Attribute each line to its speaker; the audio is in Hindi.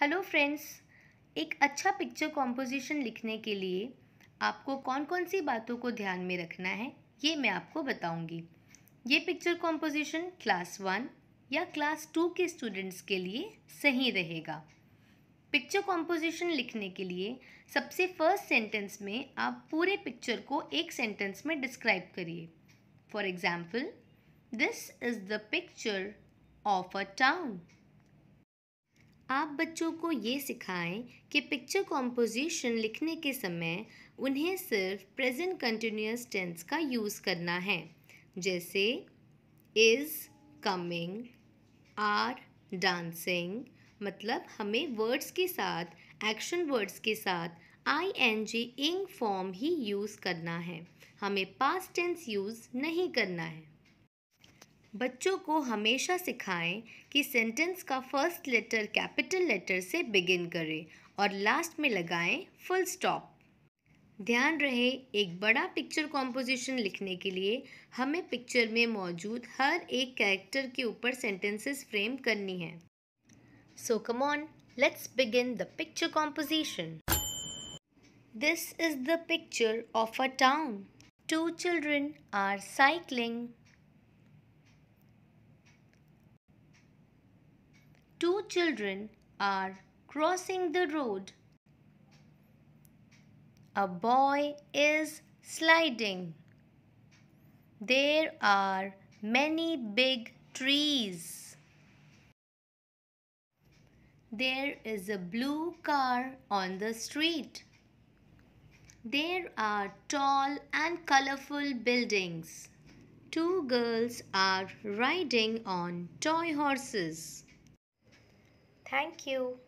Speaker 1: हेलो फ्रेंड्स एक अच्छा पिक्चर कॉम्पोजिशन लिखने के लिए आपको कौन कौन सी बातों को ध्यान में रखना है ये मैं आपको बताऊंगी ये पिक्चर कॉम्पोजिशन क्लास वन या क्लास टू के स्टूडेंट्स के लिए सही रहेगा पिक्चर कॉम्पोजिशन लिखने के लिए सबसे फर्स्ट सेंटेंस में आप पूरे पिक्चर को एक सेंटेंस में डिस्क्राइब करिए for example this is the picture of a town आप बच्चों को ये सिखाएं कि पिक्चर कॉम्पोजिशन लिखने के समय उन्हें सिर्फ प्रेजेंट कंटिन्यूस टेंस का यूज़ करना है जैसे इज़ कमिंग आर डांसिंग मतलब हमें वर्ड्स के साथ एक्शन वर्ड्स के साथ आई एन जी इंग फॉर्म ही यूज़ करना है हमें पास्ट टेंस यूज़ नहीं करना है बच्चों को हमेशा सिखाएं कि सेंटेंस का फर्स्ट लेटर कैपिटल लेटर से बिगिन करें और लास्ट में लगाएं फुल स्टॉप ध्यान रहे एक बड़ा पिक्चर कॉम्पोजिशन लिखने के लिए हमें पिक्चर में मौजूद हर एक कैरेक्टर के ऊपर सेंटेंसेस फ्रेम करनी है so come on let's begin the picture composition this is the picture of a town two children are cycling Two children are crossing the road. A boy is sliding. There are many big trees. There is a blue car on the street. There are tall and colorful buildings. Two girls are riding on toy horses. Thank you.